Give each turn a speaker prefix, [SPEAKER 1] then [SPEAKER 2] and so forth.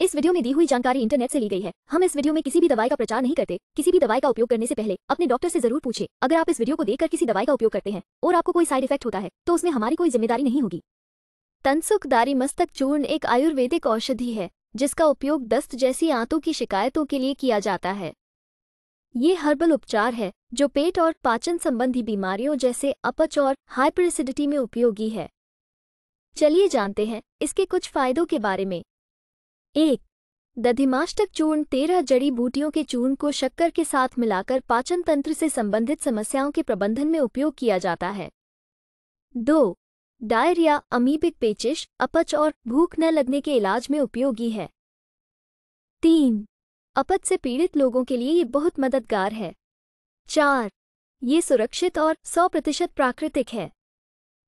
[SPEAKER 1] इस वीडियो में दी हुई जानकारी इंटरनेट से ली गई है हम इस वीडियो में किसी भी दवाई का प्रचार नहीं करते किसी भी दवाई का उपयोग करने से पहले अपने डॉक्टर से जरूर पूछे अगर आप इस वीडियो को देखकर किसी दवाई का उपयोग करते हैं और आपको कोई साइड इफेक्ट होता है तो उसमें हमारी कोई जिम्मेदारी नहीं होगी तनसुख दारी मस्तक चूर्ण एक आयुर्वेदिक औषधि है जिसका उपयोग दस्त जैसी आंतों की शिकायतों के लिए किया जाता है ये हर्बल उपचार है जो पेट और पाचन संबंधी बीमारियों जैसे अपच और हाइपर एसिडिटी में उपयोगी है चलिए जानते हैं इसके कुछ फायदों के बारे में एक दधिमाष्टक चूर्ण तेरह जड़ी बूटियों के चूर्ण को शक्कर के साथ मिलाकर पाचन तंत्र से संबंधित समस्याओं के प्रबंधन में उपयोग किया जाता है दो डायरिया अमीबिक पेचिश अपच और भूख न लगने के इलाज में उपयोगी है तीन अपच से पीड़ित लोगों के लिए ये बहुत मददगार है चार ये सुरक्षित और सौ प्रतिशत प्राकृतिक है